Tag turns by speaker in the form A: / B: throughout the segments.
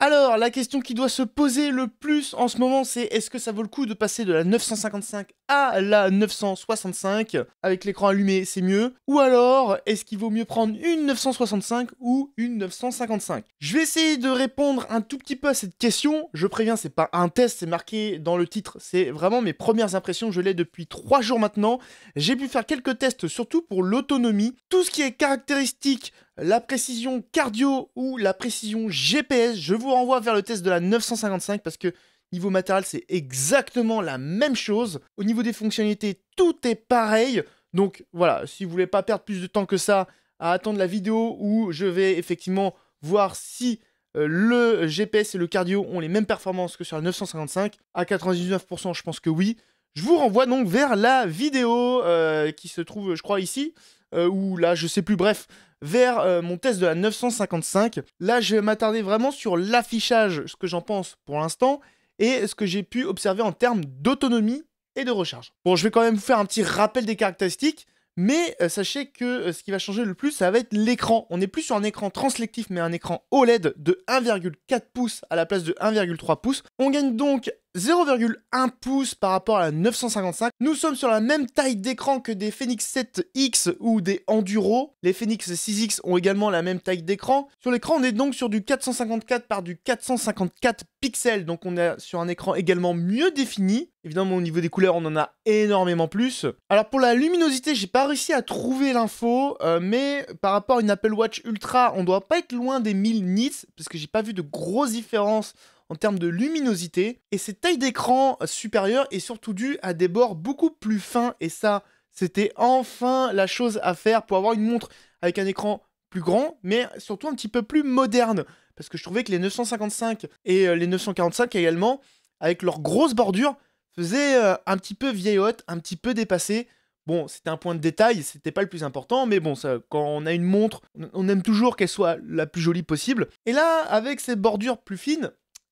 A: Alors, la question qui doit se poser le plus en ce moment, c'est est-ce que ça vaut le coup de passer de la 955 à la 965 Avec l'écran allumé, c'est mieux. Ou alors, est-ce qu'il vaut mieux prendre une 965 ou une 955 Je vais essayer de répondre un tout petit peu à cette question. Je préviens, c'est pas un test, c'est marqué dans le titre. C'est vraiment mes premières impressions, je l'ai depuis 3 jours maintenant. J'ai pu faire quelques tests, surtout pour l'autonomie. Tout ce qui est caractéristique la précision cardio ou la précision GPS, je vous renvoie vers le test de la 955 parce que niveau matériel, c'est exactement la même chose. Au niveau des fonctionnalités, tout est pareil. Donc voilà, si vous voulez pas perdre plus de temps que ça à attendre la vidéo où je vais effectivement voir si euh, le GPS et le cardio ont les mêmes performances que sur la 955. À 99%, je pense que oui. Je vous renvoie donc vers la vidéo euh, qui se trouve, je crois, ici. Euh, ou là, je sais plus, bref, vers euh, mon test de la 955. Là, je vais m'attarder vraiment sur l'affichage, ce que j'en pense pour l'instant, et ce que j'ai pu observer en termes d'autonomie et de recharge. Bon, je vais quand même vous faire un petit rappel des caractéristiques. Mais euh, sachez que ce qui va changer le plus, ça va être l'écran. On n'est plus sur un écran translectif, mais un écran OLED de 1,4 pouces à la place de 1,3 pouces. On gagne donc 0,1 pouce par rapport à la 955. Nous sommes sur la même taille d'écran que des Phoenix 7X ou des Enduro. Les Phoenix 6X ont également la même taille d'écran. Sur l'écran, on est donc sur du 454 par du 454 pixels, donc on est sur un écran également mieux défini. Évidemment, au niveau des couleurs, on en a énormément plus. Alors pour la luminosité, j'ai pas réussi à trouver l'info, euh, mais par rapport à une Apple Watch Ultra, on doit pas être loin des 1000 nits, parce que j'ai pas vu de grosses différences en termes de luminosité. Et cette taille d'écran supérieure est surtout due à des bords beaucoup plus fins. Et ça, c'était enfin la chose à faire pour avoir une montre avec un écran plus grand, mais surtout un petit peu plus moderne. Parce que je trouvais que les 955 et euh, les 945 également, avec leurs grosses bordures, faisaient euh, un petit peu vieillotte, un petit peu dépassée. Bon, c'était un point de détail, c'était pas le plus important, mais bon, ça, quand on a une montre, on aime toujours qu'elle soit la plus jolie possible. Et là, avec ces bordures plus fines,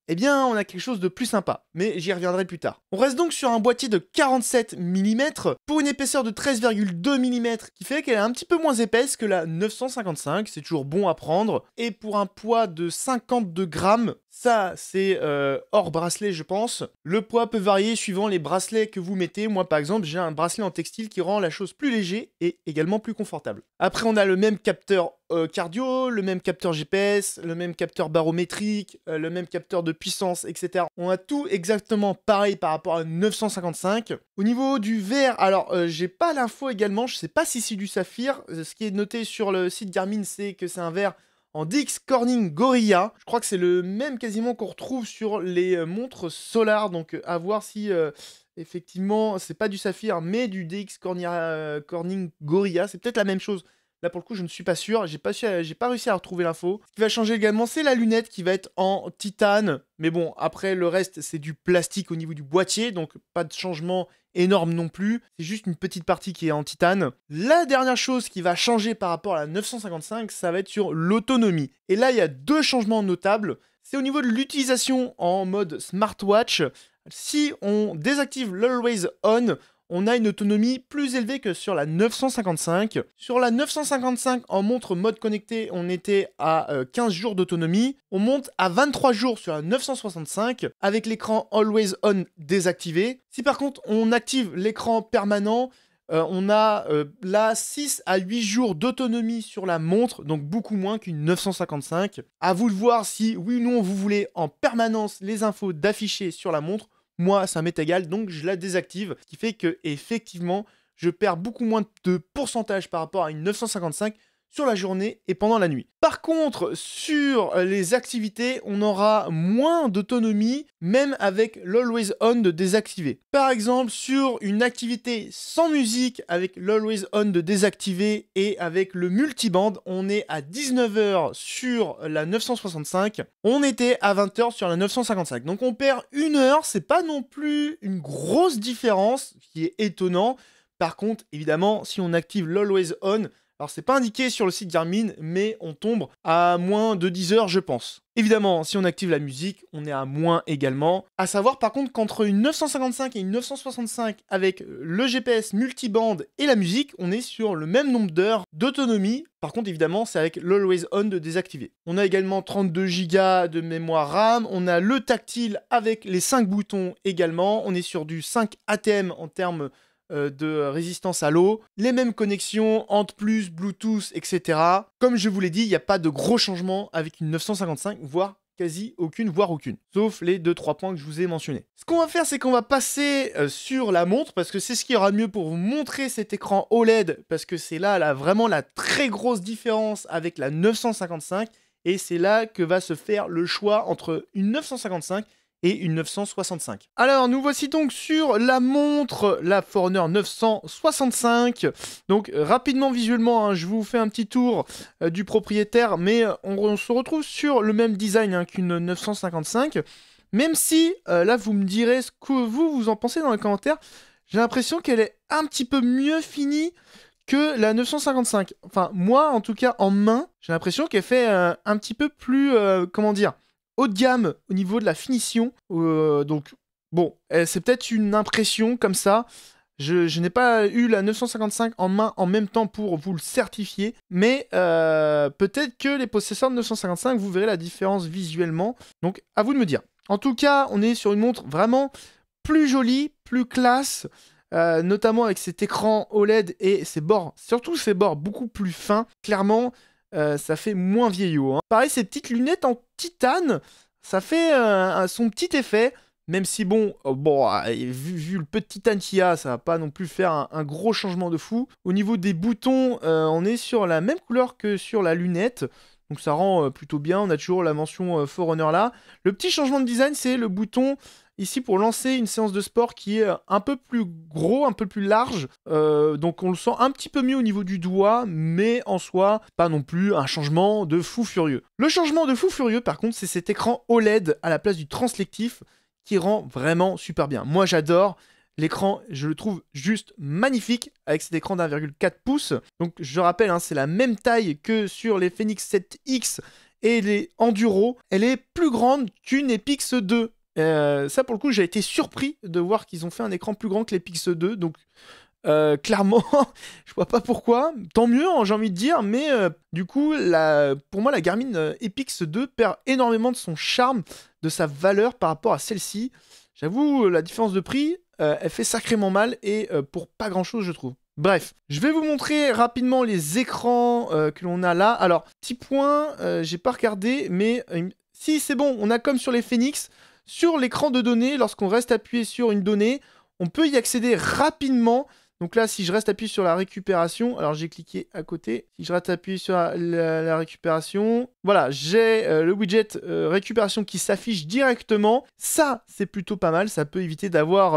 A: eh bien on a quelque chose de plus sympa, mais j'y reviendrai plus tard. On reste donc sur un boîtier de 47 mm pour une épaisseur de 13,2 mm qui fait qu'elle est un petit peu moins épaisse que la 955, c'est toujours bon à prendre, et pour un poids de 52 grammes ça, c'est euh, hors bracelet, je pense. Le poids peut varier suivant les bracelets que vous mettez. Moi, par exemple, j'ai un bracelet en textile qui rend la chose plus léger et également plus confortable. Après, on a le même capteur euh, cardio, le même capteur GPS, le même capteur barométrique, euh, le même capteur de puissance, etc. On a tout exactement pareil par rapport à 955. Au niveau du verre, alors j'ai pas l'info également, je sais pas si c'est du saphir. Ce qui est noté sur le site Garmin, c'est que c'est un verre en DX Corning Gorilla. Je crois que c'est le même quasiment qu'on retrouve sur les euh, montres Solar, donc euh, à voir si euh, effectivement c'est pas du saphir mais du DX Corning Gorilla, c'est peut-être la même chose. Là, pour le coup, je ne suis pas sûr. J'ai pas, j'ai pas réussi à retrouver l'info. Ce qui va changer également, c'est la lunette qui va être en titane. Mais bon, après, le reste, c'est du plastique au niveau du boîtier. Donc, pas de changement énorme non plus. C'est juste une petite partie qui est en titane. La dernière chose qui va changer par rapport à la 955, ça va être sur l'autonomie. Et là, il y a deux changements notables. C'est au niveau de l'utilisation en mode smartwatch. Si on désactive l'Always On, on a une autonomie plus élevée que sur la 955. Sur la 955 en montre mode connecté, on était à 15 euh, jours d'autonomie. On monte à 23 jours sur la 965 avec l'écran Always On désactivé. Si par contre on active l'écran permanent, euh, on a euh, là 6 à 8 jours d'autonomie sur la montre, donc beaucoup moins qu'une 955. À vous de voir si oui ou non vous voulez en permanence les infos d'afficher sur la montre moi ça m'est égal, donc je la désactive, ce qui fait que effectivement je perds beaucoup moins de pourcentage par rapport à une 955 sur la journée et pendant la nuit. Par contre, sur les activités, on aura moins d'autonomie, même avec l'Always On de désactiver. Par exemple, sur une activité sans musique, avec l'Always On de désactiver et avec le multiband, on est à 19h sur la 965, on était à 20h sur la 955. Donc on perd une heure, c'est pas non plus une grosse différence, ce qui est étonnant. Par contre, évidemment, si on active l'Always On, alors c'est pas indiqué sur le site Garmin, mais on tombe à moins de 10 heures je pense. Évidemment, si on active la musique, on est à moins également. À savoir par contre qu'entre une 955 et une 965 avec euh, le GPS multiband et la musique, on est sur le même nombre d'heures d'autonomie. Par contre, évidemment, c'est avec l'Always On de désactiver. On a également 32 Go de mémoire RAM, on a le tactile avec les 5 boutons également, on est sur du 5 ATM en termes euh, de résistance à l'eau, les mêmes connexions, Ant+, Bluetooth, etc. Comme je vous l'ai dit, il n'y a pas de gros changements avec une 955, voire quasi aucune, voire aucune. Sauf les 2-3 points que je vous ai mentionnés. Ce qu'on va faire, c'est qu'on va passer euh, sur la montre, parce que c'est ce qui aura mieux pour vous montrer cet écran OLED, parce que c'est là, là vraiment la très grosse différence avec la 955, et c'est là que va se faire le choix entre une 955 et une 965. Alors nous voici donc sur la montre, la Forner 965. Donc euh, rapidement visuellement, hein, je vous fais un petit tour euh, du propriétaire, mais euh, on, se retrouve sur le même design hein, qu'une 955. Même si, là vous me direz ce que vous, vous en pensez dans les commentaires, j'ai l'impression qu'elle est un petit peu mieux finie que la 955. Enfin moi en tout cas en main, j'ai l'impression qu'elle fait un petit peu plus, comment dire haut de gamme au niveau de la finition. Euh, donc, bon, eh, c'est peut-être une impression comme ça. Je, n'ai pas eu la 955 en main en même temps pour vous le certifier, mais euh, peut-être que les possesseurs de 955, vous verrez la différence visuellement. Donc, à vous de me dire. En tout cas, on est sur une montre vraiment plus jolie, plus classe. Euh, notamment avec cet écran OLED et ses bords, surtout ses bords beaucoup plus fins. Clairement, euh, ça fait moins vieillot. Hein. Pareil, ces petites lunettes en titane, ça fait euh, son petit effet. Même si bon, oh, bon ah, vu, le peu de titane qu'il y a, ça va pas non plus faire un gros changement de fou. Au niveau des boutons, euh, on est sur la même couleur que sur la lunette. Donc ça rend plutôt bien, on a toujours la mention Forerunner là. Le petit changement de design, c'est le bouton ici pour lancer une séance de sport qui est euh, un peu plus gros, un peu plus large. Euh, donc on le sent un petit peu mieux au niveau du doigt, mais en soi, pas non plus un changement de fou furieux. Le changement de fou furieux, par contre, c'est cet écran OLED à la place du translectif qui rend vraiment super bien. Moi j'adore. L'écran, je le trouve juste magnifique avec cet écran d'1,4 pouces. Donc je rappelle, hein, c'est la même taille que sur les Phoenix 7X et les Enduro. Elle est plus grande qu'une Epix 2. Euh, ça, pour le coup, j'ai été surpris de voir qu'ils ont fait un écran plus grand que les 2. Donc, euh, clairement, je vois pas pourquoi. Tant mieux, hein, j'ai envie de dire. Mais euh, du coup, pour moi, la Garmin Epix 2 perd énormément de son charme, de sa valeur par rapport à celle-ci. J'avoue, la différence de prix, elle fait sacrément mal et pour pas grand-chose, je trouve. Bref, je vais vous montrer rapidement les écrans que l'on a là. Alors, petit point, j'ai pas regardé, mais si c'est bon, on a comme sur les Phoenix, sur l'écran de données. Lorsqu'on reste appuyé sur une donnée, on peut y accéder rapidement. Donc là, si je reste appuyé sur la récupération, alors j'ai cliqué à côté, si je reste appuyé sur la, récupération, voilà, j'ai euh, le widget euh, récupération qui s'affiche directement. Ça, c'est plutôt pas mal, ça peut éviter d'avoir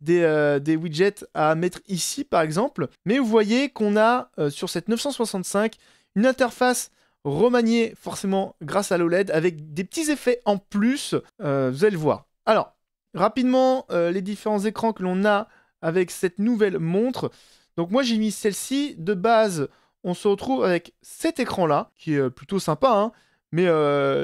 A: euh, des, widgets à mettre ici, par exemple. Mais vous voyez qu'on a, sur cette 965, une interface remanié forcément grâce à l'OLED avec des petits effets en plus. Euh, vous allez le voir. Alors, rapidement, euh, les différents écrans que l'on a avec cette nouvelle montre. Donc moi j'ai mis celle-ci de base. On se retrouve avec cet écran-là, qui est euh, plutôt sympa, hein, mais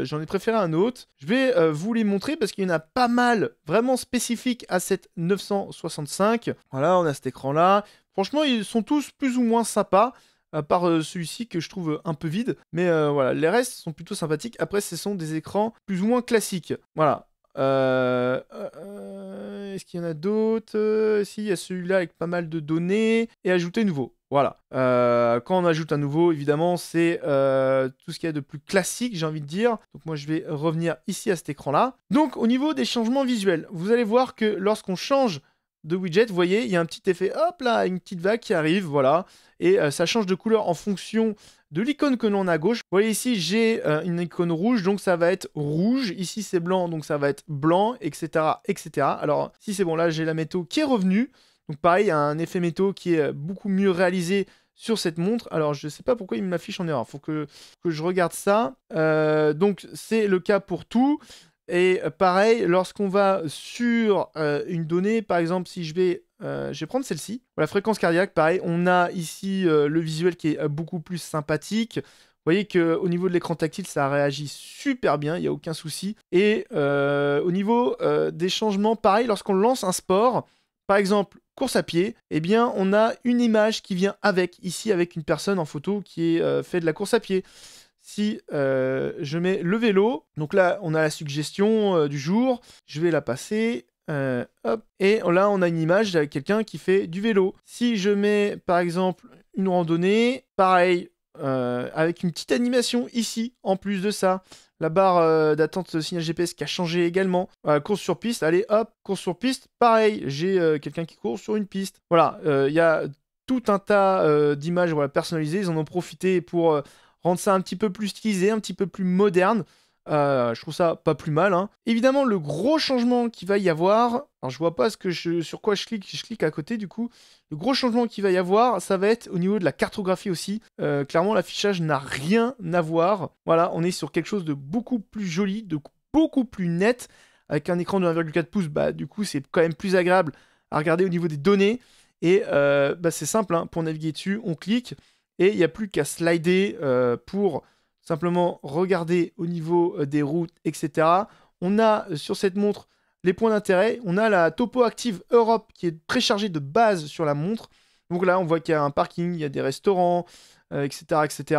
A: j'en ai préféré un autre. Je vais vous les montrer parce qu'il y en a pas mal vraiment spécifiques à cette 965. Voilà, on a cet écran-là. Franchement, ils sont tous plus ou moins sympas à part euh, celui-ci que je trouve euh, un peu vide. Mais euh, voilà, les restes sont plutôt sympathiques. Après, ce sont des écrans plus ou moins classiques. Voilà. Est-ce qu'il y en a d'autres Si, il y a celui-là avec pas mal de données. Et ajouter nouveau. Voilà. quand on ajoute un nouveau, évidemment, c'est tout ce qu'il y a de plus classique, j'ai envie de dire. Donc moi, je vais revenir ici à cet écran-là. Donc au niveau des changements visuels, vous allez voir que lorsqu'on change de widget, vous voyez, il y a un petit effet, hop là, une petite vague qui arrive, voilà, et euh, ça change de couleur en fonction de l'icône que l'on a à gauche. Vous voyez ici, j'ai euh, une icône rouge, donc ça va être rouge, ici c'est blanc, donc ça va être blanc, etc., etc. Alors, si c'est bon, là j'ai la métaux qui est revenue, donc pareil, il y a un effet métaux qui est euh, beaucoup mieux réalisé sur cette montre. Alors, je ne sais pas pourquoi il m'affiche en erreur. Il Faut que, que je regarde ça. donc, c'est le cas pour tout. Et euh, pareil, lorsqu'on va sur euh, une donnée, par exemple, si je vais, euh, je vais prendre celle-ci, la fréquence cardiaque, pareil, on a ici le visuel qui est beaucoup plus sympathique. Vous voyez qu'au niveau de l'écran tactile, ça réagit super bien, il n'y a aucun souci. Et au niveau des changements, pareil, lorsqu'on lance un sport, par exemple, course à pied, eh bien, on a une image qui vient avec, ici avec une personne en photo qui est fait de la course à pied si euh, je mets le vélo, donc là on a la suggestion euh, du jour, je vais la passer. Euh, hop. Et là, on a une image avec quelqu'un qui fait du vélo. Si je mets par exemple une randonnée, pareil, avec une petite animation ici, en plus de ça, la barre d'attente signal GPS qui a changé également. course sur piste, allez hop, course sur piste, pareil, j'ai quelqu'un qui court sur une piste. Voilà, il y a tout un tas d'images voilà, personnalisées, ils en ont profité pour rendre ça un petit peu plus stylisé, un petit peu plus moderne. Euh, je trouve ça pas plus mal. Hein. Évidemment, le gros changement qui va y avoir, alors je vois pas ce que je, sur quoi je clique, je clique à côté du coup. Le gros changement qui va y avoir, ça va être au niveau de la cartographie aussi. Euh, clairement, l'affichage n'a rien à voir. Voilà, on est sur quelque chose de beaucoup plus joli, de beaucoup plus net. Avec un écran de 1,4 pouces, bah, du coup, c'est quand même plus agréable à regarder au niveau des données. Et euh, bah, c'est simple, hein. pour naviguer dessus, on clique. Et il n'y a plus qu'à slider euh, pour simplement regarder au niveau euh, des routes, etc. On a euh, sur cette montre les points d'intérêt. On a la Topo Active Europe qui est très chargée de base sur la montre. Donc là, on voit qu'il y a un parking, il y a des restaurants, etc., etc.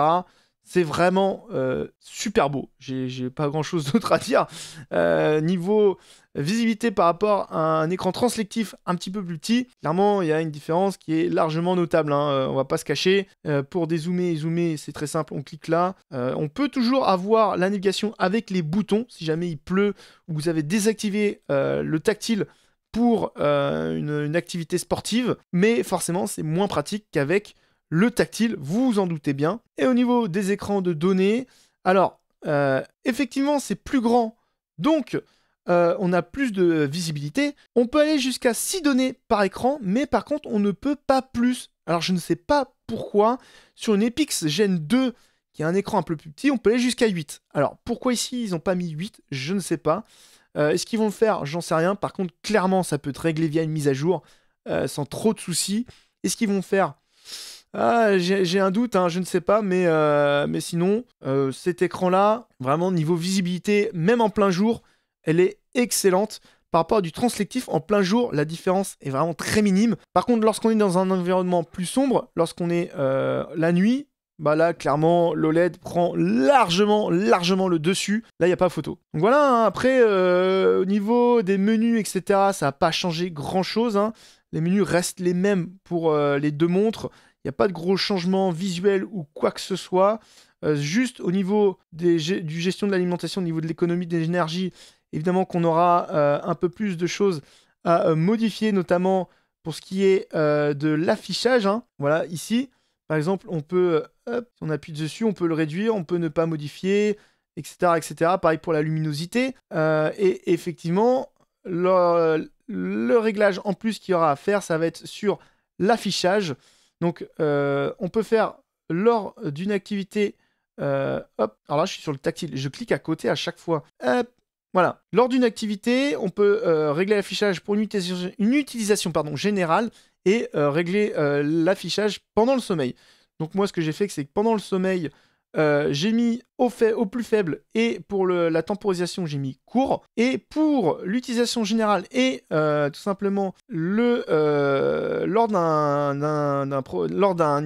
A: C'est vraiment euh, super beau. J'ai pas grand chose d'autre à dire. Euh, niveau visibilité par rapport à un écran translectif un petit peu plus petit, clairement, il y a une différence qui est largement notable. Hein. Euh, on va pas se cacher. pour dézoomer et zoomer, c'est très simple. On clique là. on peut toujours avoir la navigation avec les boutons si jamais il pleut ou vous avez désactivé le tactile pour une activité sportive. Mais forcément, c'est moins pratique qu'avec le tactile, vous vous en doutez bien. Et au niveau des écrans de données, alors euh, effectivement c'est plus grand, donc euh, on a plus de visibilité. On peut aller jusqu'à 6 données par écran, mais par contre on ne peut pas plus. Alors je ne sais pas pourquoi, sur une Epix Gen 2 qui a un écran un peu plus petit, on peut aller jusqu'à 8. Alors pourquoi ici ils n'ont pas mis 8, je ne sais pas. Euh, est-ce qu'ils vont le faire J'en sais rien. Par contre, clairement, ça peut être réglé via une mise à jour sans trop de soucis. Est-ce qu'ils vont le faire ah, j'ai un doute, hein, je ne sais pas, mais, euh, mais sinon, euh, cet écran-là, vraiment niveau visibilité, même en plein jour, elle est excellente. Par rapport à du translectif, en plein jour, la différence est vraiment très minime. Par contre, lorsqu'on est dans un environnement plus sombre, lorsqu'on est euh, la nuit, bah là, clairement, l'OLED prend largement, largement le dessus. Là, il n'y a pas photo. Donc voilà, hein, après, au niveau des menus, etc., ça n'a pas changé grand-chose. Hein. Les menus restent les mêmes pour les deux montres. Il n'y a pas de gros changements visuels ou quoi que ce soit. Euh, juste au niveau du gestion de l'alimentation, au niveau de l'économie des énergies, évidemment qu'on aura euh, un peu plus de choses à euh, modifier, notamment pour ce qui est de l'affichage. Hein. Voilà, ici, par exemple, on peut, on appuie dessus, on peut le réduire, on peut ne pas modifier, etc. etc. Pareil pour la luminosité. et effectivement, le réglage en plus qu'il y aura à faire, ça va être sur l'affichage. Donc, euh, on peut faire lors d'une activité. Euh, alors là, je suis sur le tactile. Je clique à côté à chaque fois. voilà. Lors d'une activité, on peut euh, régler l'affichage pour une utilisation, une utilisation pardon, générale et régler l'affichage pendant le sommeil. Donc, moi, ce que j'ai fait, c'est que pendant le sommeil, euh, j'ai mis au, fait, au plus faible et pour la temporisation, j'ai mis court. Et pour l'utilisation générale et euh, tout simplement le, euh, lors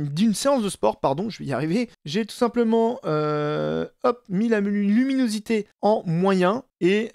A: d'une séance de sport, pardon, je vais y arriver, j'ai tout simplement mis la luminosité en moyen et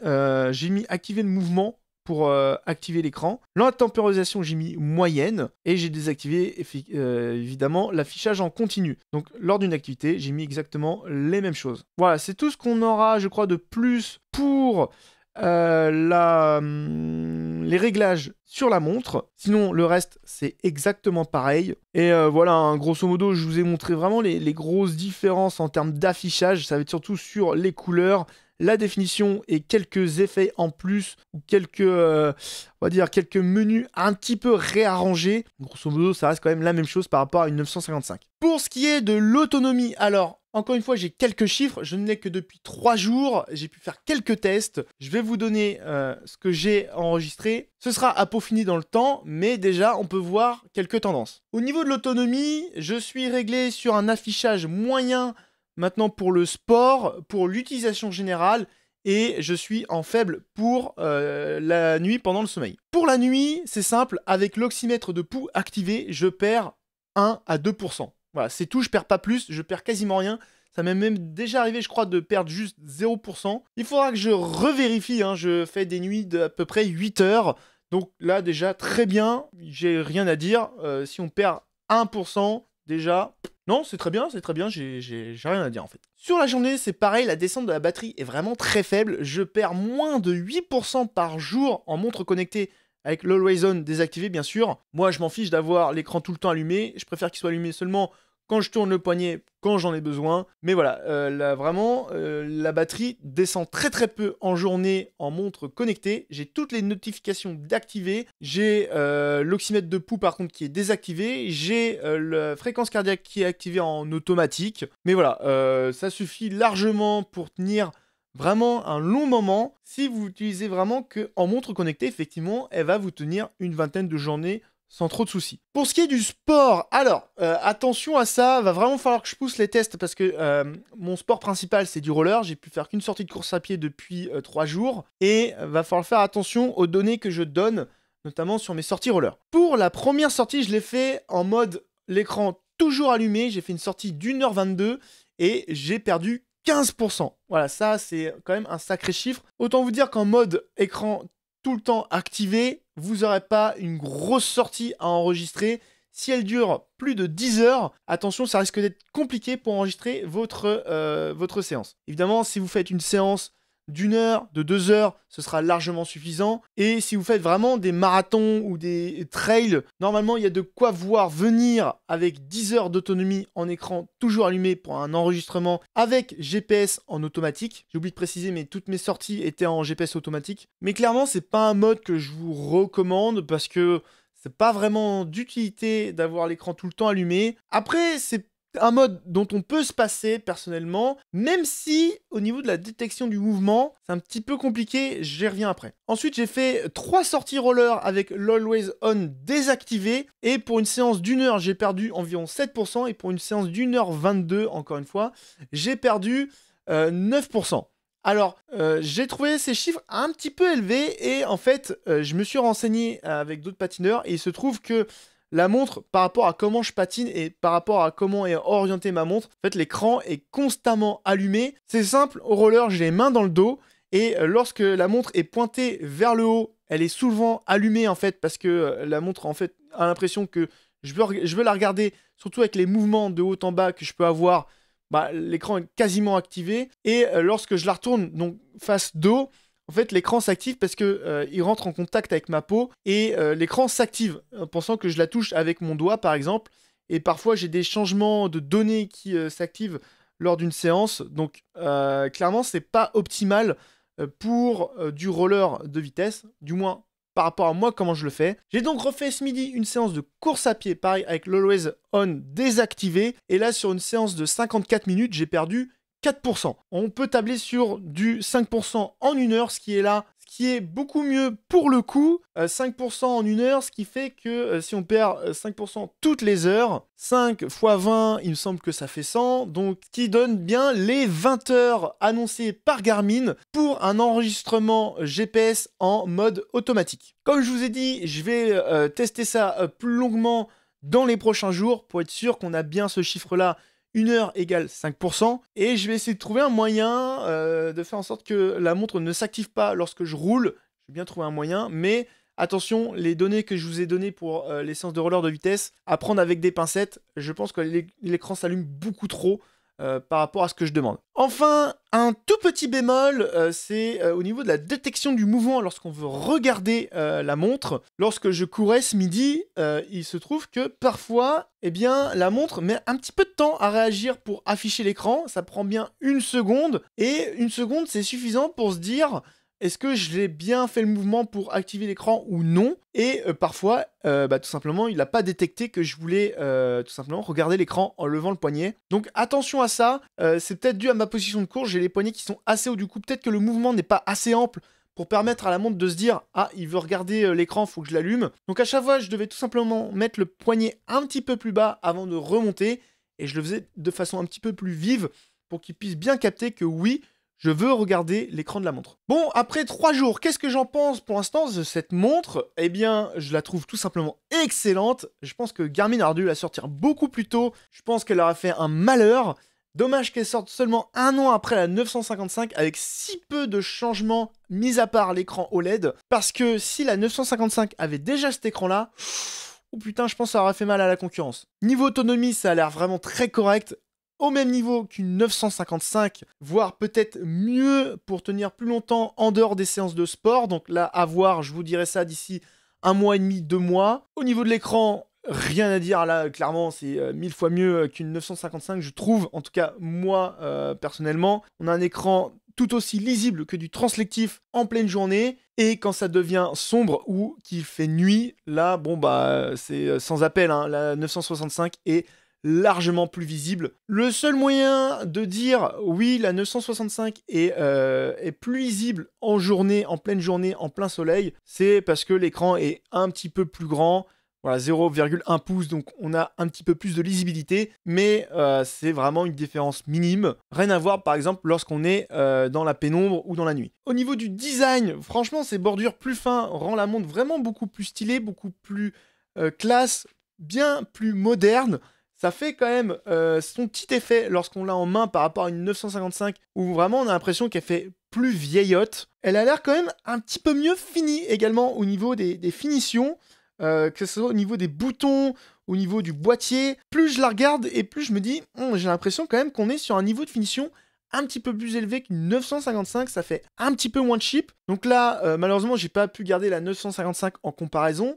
A: j'ai mis activer le mouvement pour euh, activer l'écran. La temporisation, j'ai mis moyenne et j'ai désactivé euh, évidemment l'affichage en continu. Donc lors d'une activité, j'ai mis exactement les mêmes choses. Voilà, c'est tout ce qu'on aura, je crois, de plus pour euh, la, hum, les réglages sur la montre. Sinon, le reste, c'est exactement pareil. Et voilà, hein, grosso modo, je vous ai montré vraiment les, les grosses différences en termes d'affichage. Ça va être surtout sur les couleurs, la définition et quelques effets en plus, ou quelques, euh, on va dire, quelques menus un petit peu réarrangés. Grosso modo, ça reste quand même la même chose par rapport à une 955. Pour ce qui est de l'autonomie, alors encore une fois, j'ai quelques chiffres. Je ne l'ai que depuis trois jours. J'ai pu faire quelques tests. Je vais vous donner euh, ce que j'ai enregistré. Ce sera à peau finie dans le temps, mais déjà, on peut voir quelques tendances. Au niveau de l'autonomie, je suis réglé sur un affichage moyen maintenant pour le sport, pour l'utilisation générale, et je suis en faible pour euh, la nuit pendant le sommeil. Pour la nuit, c'est simple, avec l'oxymètre de pouls activé, je perds 1 à 2%. Voilà, c'est tout, je perds pas plus, je perds quasiment rien. Ça m'est même déjà arrivé, je crois, de perdre juste 0%. Il faudra que je revérifie, hein, je fais des nuits d'à peu près 8 heures. Donc là, déjà, très bien, j'ai rien à dire. Euh, si on perd 1%, déjà, non, c'est très bien, c'est très bien, j'ai rien à dire en fait. Sur la journée, c'est pareil, la descente de la batterie est vraiment très faible. Je perds moins de 8% par jour en montre connectée avec l'Always zone désactivé, bien sûr. Moi, je m'en fiche d'avoir l'écran tout le temps allumé. Je préfère qu'il soit allumé seulement quand je tourne le poignet, quand j'en ai besoin. Mais voilà, euh, vraiment, euh, la batterie descend très très peu en journée en montre connectée. J'ai toutes les notifications d'activer. J'ai euh, l'oxymètre de pouls par contre qui est désactivé. J'ai la fréquence cardiaque qui est activée en automatique. Mais voilà, ça suffit largement pour tenir vraiment un long moment si vous utilisez vraiment que en montre connectée effectivement elle va vous tenir une vingtaine de journées sans trop de soucis. Pour ce qui est du sport, alors euh, attention à ça, va vraiment falloir que je pousse les tests parce que euh, mon sport principal c'est du roller, j'ai pu faire qu'une sortie de course à pied depuis euh, trois 3 jours et va falloir faire attention aux données que je donne, notamment sur mes sorties roller. Pour la première sortie, je l'ai fait en mode l'écran toujours allumé, j'ai fait une sortie d'1h22 et j'ai perdu 15%. Voilà, ça c'est quand même un sacré chiffre. Autant vous dire qu'en mode écran tout le temps activé, vous n'aurez pas une grosse sortie à enregistrer. Si elle dure plus de 10 heures, attention, ça risque d'être compliqué pour enregistrer votre, euh, votre séance. Évidemment, si vous faites une séance d'une heure, de deux heures, ce sera largement suffisant. Et si vous faites vraiment des marathons ou des trails, normalement il y a de quoi voir venir avec 10 heures d'autonomie en écran toujours allumé pour un enregistrement avec GPS en automatique. J'ai oublié de préciser, mais toutes mes sorties étaient en GPS automatique. Mais clairement, c'est pas un mode que je vous recommande parce que c'est pas vraiment d'utilité d'avoir l'écran tout le temps allumé. Après, c'est un mode dont on peut se passer personnellement, même si au niveau de la détection du mouvement, c'est un petit peu compliqué, j'y reviens après. Ensuite, j'ai fait trois sorties roller avec l'Always On désactivé, et pour une séance d'une heure, j'ai perdu environ 7%, et pour une séance d'une heure 22, encore une fois, j'ai perdu 9%. Euh, Alors, euh, j'ai trouvé ces chiffres un petit peu élevés et en fait, euh, je me suis renseigné avec d'autres patineurs et il se trouve que la montre, par rapport à comment je patine et par rapport à comment est orientée ma montre, en fait, l'écran est constamment allumé. C'est simple, au roller, j'ai les mains dans le dos. Et euh, lorsque la montre est pointée vers le haut, elle est souvent allumée en fait parce que euh, la montre en fait a l'impression que je veux, la regarder, surtout avec les mouvements de haut en bas que je peux avoir. Bah, l'écran est quasiment activé. Et euh, lorsque je la retourne donc face dos, en fait, l'écran s'active parce que euh, il rentre en contact avec ma peau et euh, l'écran s'active, euh, pensant que je la touche avec mon doigt, par exemple. Et parfois, j'ai des changements de données qui s'activent lors d'une séance. Donc, clairement, c'est pas optimal pour du roller de vitesse, du moins par rapport à moi comment je le fais. J'ai donc refait ce midi une séance de course à pied, pareil avec l'Always On désactivé. Et là, sur une séance de 54 minutes, j'ai perdu 4%. On peut tabler sur du 5% en une heure, ce qui est là, ce qui est beaucoup mieux pour le coup. 5% euh, en une heure, ce qui fait que euh, si on perd 5% euh, toutes les heures, 5 x 20, il me semble que ça fait 100, donc ce qui donne bien les 20 heures annoncées par Garmin pour un enregistrement GPS en mode automatique. Comme je vous ai dit, je vais tester ça plus longuement dans les prochains jours pour être sûr qu'on a bien ce chiffre-là 1 heure égale 5%. Et je vais essayer de trouver un moyen euh, de faire en sorte que la montre ne s'active pas lorsque je roule. Je vais bien trouver un moyen, mais attention, les données que je vous ai données pour les euh, l'essence de roller de vitesse, à prendre avec des pincettes. Je pense que l'écran s'allume beaucoup trop. Euh, par rapport à ce que je demande. Enfin, un tout petit bémol, euh, c'est euh, au niveau de la détection du mouvement lorsqu'on veut regarder la montre. Lorsque je courais ce midi, il se trouve que parfois, eh bien, la montre met un petit peu de temps à réagir pour afficher l'écran. Ça prend bien une seconde, et une seconde, c'est suffisant pour se dire est-ce que j'ai bien fait le mouvement pour activer l'écran ou non Et euh, parfois, euh, bah, tout simplement, il n'a pas détecté que je voulais euh, tout simplement regarder l'écran en levant le poignet. Donc attention à ça, c'est peut-être dû à ma position de course, j'ai les poignets qui sont assez hauts du coup, peut-être que le mouvement n'est pas assez ample pour permettre à la montre de se dire ah il veut regarder l'écran faut que je l'allume donc à chaque fois je devais tout simplement mettre le poignet un petit peu plus bas avant de remonter et je le faisais de façon un petit peu plus vive pour qu'il puisse bien capter que oui je veux regarder l'écran de la montre. Bon, après trois jours, qu'est-ce que j'en pense pour l'instant de cette montre Eh bien, je la trouve tout simplement excellente. Je pense que Garmin aurait dû la sortir beaucoup plus tôt. Je pense qu'elle aurait fait un malheur. Dommage qu'elle sorte seulement un an après la 955 avec si peu de changements mis à part l'écran OLED. Parce que si la 955 avait déjà cet écran-là, ou oh putain, je pense que ça aurait fait mal à la concurrence. Niveau autonomie, ça a l'air vraiment très correct au même niveau qu'une 955, voire peut-être mieux pour tenir plus longtemps en dehors des séances de sport. Donc là, à voir, je vous dirai ça d'ici un mois et demi, deux mois. Au niveau de l'écran, rien à dire là, clairement, c'est euh, mille fois mieux euh, qu'une 955, je trouve, en tout cas moi euh, personnellement. On a un écran tout aussi lisible que du translectif en pleine journée. Et quand ça devient sombre ou qu'il fait nuit, là, bon, bah, c'est sans appel. Hein. la 965 est largement plus visible. Le seul moyen de dire oui, la 965 est, euh, est plus lisible en journée, en pleine journée, en plein soleil, c'est parce que l'écran est un petit peu plus grand. Voilà, 0,1 pouce, donc on a un petit peu plus de lisibilité, mais euh, c'est vraiment une différence minime. Rien à voir, par exemple, lorsqu'on est euh, dans la pénombre ou dans la nuit. Au niveau du design, franchement, ces bordures plus fines rend la montre vraiment beaucoup plus stylée, beaucoup plus classe, bien plus moderne ça fait quand même euh, son petit effet lorsqu'on l'a en main par rapport à une 955 où vraiment on a l'impression qu'elle fait plus vieillotte. Elle a l'air quand même un petit peu mieux finie également au niveau des, finitions, euh, que ce soit au niveau des boutons, au niveau du boîtier. Plus je la regarde et plus je me dis, hmm, j'ai l'impression quand même qu'on est sur un niveau de finition un petit peu plus élevé qu'une 955, ça fait un petit peu moins cheap. Donc là, euh, malheureusement, j'ai pas pu garder la 955 en comparaison.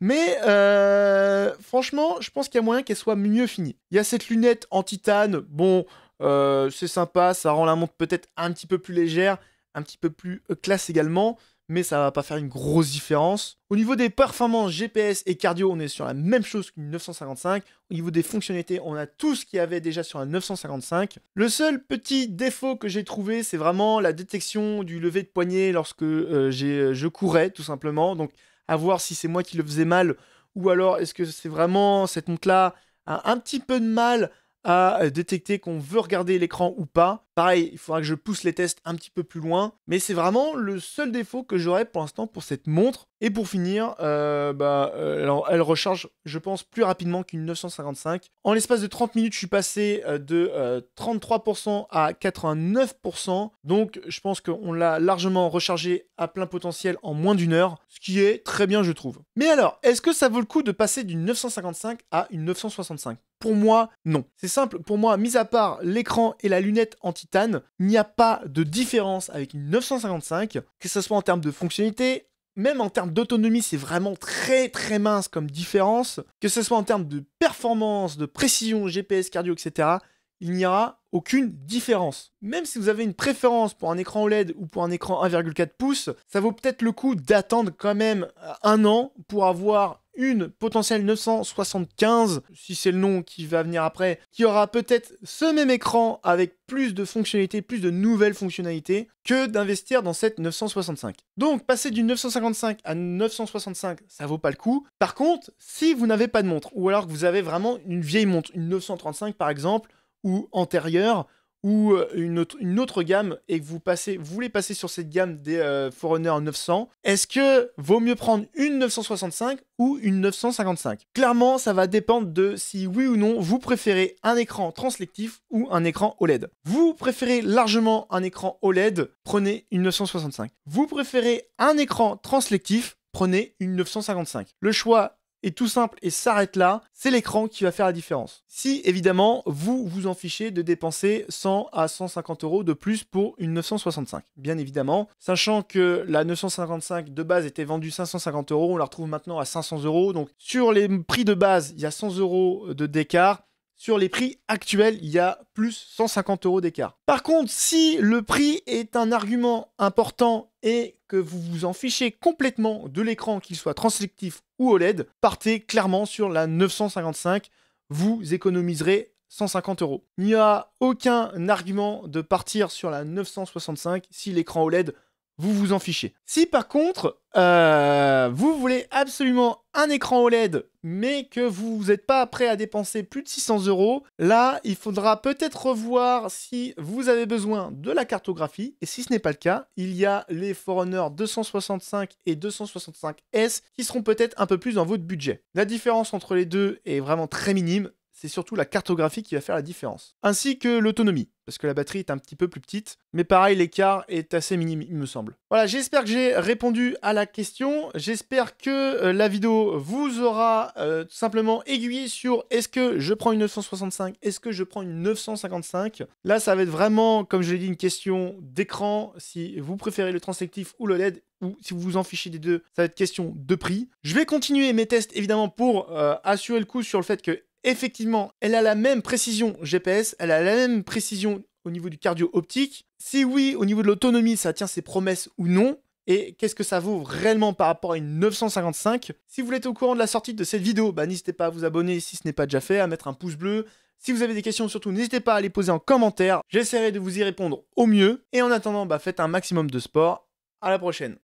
A: Mais euh, franchement, je pense qu'il y a moyen qu'elle soit mieux finie. Il y a cette lunette en titane, bon, euh, c'est sympa, ça rend la montre peut-être un petit peu plus légère, un petit peu plus euh, classe également, mais ça va pas faire une grosse différence. Au niveau des performances GPS et cardio, on est sur la même chose qu'une 955. Au niveau des fonctionnalités, on a tout ce qu'il y avait déjà sur la 955. Le seul petit défaut que j'ai trouvé, c'est vraiment la détection du lever de poignet lorsque euh, euh, je courais, tout simplement. Donc, à voir si c'est moi qui le faisais mal ou alors est-ce que c'est vraiment cette montre-là un petit peu de mal à euh, détecter qu'on veut regarder l'écran ou pas. Pareil, il faudra que je pousse les tests un petit peu plus loin, mais c'est vraiment le seul défaut que j'aurais pour l'instant pour cette montre. Et pour finir, euh, bah, euh, alors, elle recharge, je pense, plus rapidement qu'une 955. En l'espace de 30 minutes, je suis passé de 33% à 89%, donc je pense qu'on l'a largement rechargé à plein potentiel en moins d'une heure, ce qui est très bien, je trouve. Mais alors, est-ce que ça vaut le coup de passer d'une 955 à une 965 pour moi, non. C'est simple, pour moi, mis à part l'écran et la lunette en titane, il n'y a pas de différence avec une 955, que ce soit en termes de fonctionnalité, même en termes d'autonomie, c'est vraiment très très mince comme différence, que ce soit en termes de performance, de précision, GPS, cardio, etc., il n'y aura aucune différence. Même si vous avez une préférence pour un écran OLED ou pour un écran 1,4 pouces, ça vaut peut-être le coup d'attendre quand même euh, un an pour avoir une potentielle 975, si c'est le nom qui va venir après, qui aura peut-être ce même écran avec plus de fonctionnalités, plus de nouvelles fonctionnalités, que d'investir dans cette 965. Donc passer du 955 à 965, ça vaut pas le coup. Par contre, si vous n'avez pas de montre, ou alors que vous avez vraiment une vieille montre, une 935 par exemple, ou antérieure, ou euh, une autre, gamme et que vous, passez, voulez passer sur cette gamme des euh, Forerunner 900, est-ce que vaut mieux prendre une 965 ou une 955 Clairement, ça va dépendre de si oui ou non vous préférez un écran translectif ou un écran OLED. Vous préférez largement un écran OLED, prenez une 965. Vous préférez un écran translectif, prenez une 955. Le choix et tout simple et s'arrête là, c'est l'écran qui va faire la différence. Si évidemment vous vous en fichez de dépenser 100 à 150 euros de plus pour une 965, bien évidemment, sachant que la 955 de base était vendue 550 euros, on la retrouve maintenant à 500 euros, donc sur les prix de base il y a 100 euros de d'écart sur les prix actuels, il y a plus 150 euros d'écart. Par contre, si le prix est un argument important et que vous vous en fichez complètement de l'écran, qu'il soit translectif ou OLED, partez clairement sur la 955, vous économiserez 150 euros. Il n'y a aucun argument de partir sur la 965 si l'écran OLED vous vous en fichez. Si par contre, euh, vous voulez absolument un écran OLED, mais que vous n'êtes pas prêt à dépenser plus de 600 euros, là, il faudra peut-être revoir si vous avez besoin de la cartographie. Et si ce n'est pas le cas, il y a les Forerunner 265 et 265S qui seront peut-être un peu plus dans votre budget. La différence entre les deux est vraiment très minime c'est surtout la cartographie qui va faire la différence. Ainsi que l'autonomie, parce que la batterie est un petit peu plus petite, mais pareil, l'écart est assez minime, il me semble. Voilà, j'espère que j'ai répondu à la question, j'espère que euh, la vidéo vous aura euh, tout simplement aiguillé sur est-ce que je prends une 965, est-ce que je prends une 955. Là, ça va être vraiment, comme je l'ai dit, une question d'écran, si vous préférez le transectif ou le LED, ou si vous vous en fichez des deux, ça va être question de prix. Je vais continuer mes tests évidemment pour euh, assurer le coup sur le fait que Effectivement, elle a la même précision GPS, elle a la même précision au niveau du cardio optique. Si oui, au niveau de l'autonomie, ça tient ses promesses ou non. Et qu'est-ce que ça vaut réellement par rapport à une 955 Si vous être au courant de la sortie de cette vidéo, bah, n'hésitez pas à vous abonner si ce n'est pas déjà fait, à mettre un pouce bleu. Si vous avez des questions, surtout n'hésitez pas à les poser en commentaire. J'essaierai de vous y répondre au mieux. Et en attendant, bah, faites un maximum de sport. À la prochaine.